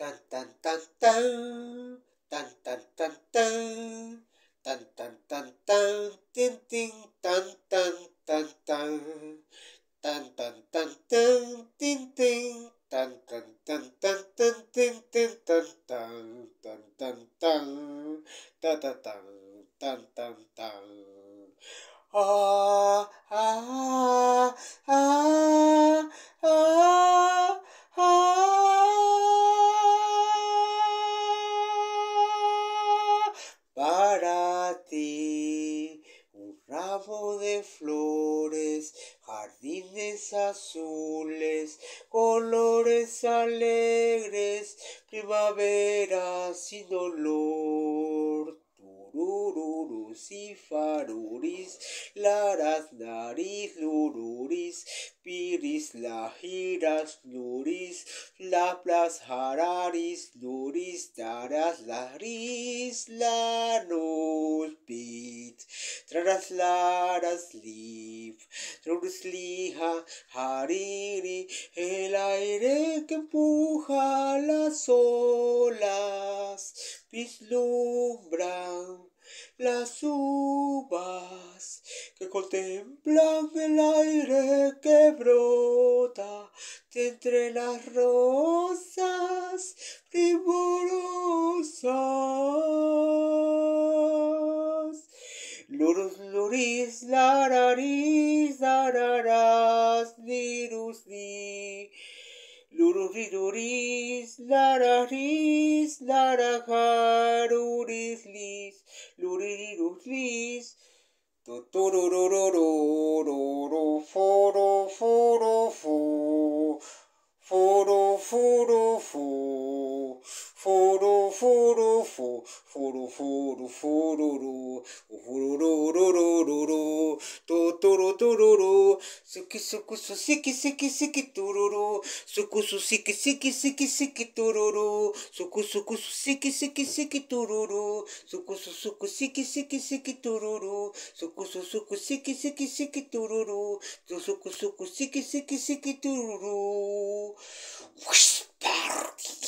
dun dun dun dun dun dun dun dun dun dun dun dun ding ding dun dun dun dun dun dun dun dun ding ding dun dun dun dun dun ding ding dun dun dun dun dun da da dun dun dun dun ah ah ah de flores, jardines azules, colores alegres, primavera sin dolor. Turururus y faruris, laras nariz, lururis, piris, giras nuris laplas, hararis, luris, taras, la no Traraslara slip, trurusliha, hariri, el aire que empuja las olas, vislumbran las uvas que contemplan el aire que brota de entre las rosas primorosas. Lurus luris la raris araras lirus li Lurus riduris la raris lis Luriruris furu furu furu fururu uhurururururu tuturu tururu suki suku su siki siki siki tururu suku su siki siki siki siki tururu suku suku su siki siki siki tururu suku su suku siki siki siki tururu suku su suku siki siki siki tururu suku suku siki siki siki tururu Whisper.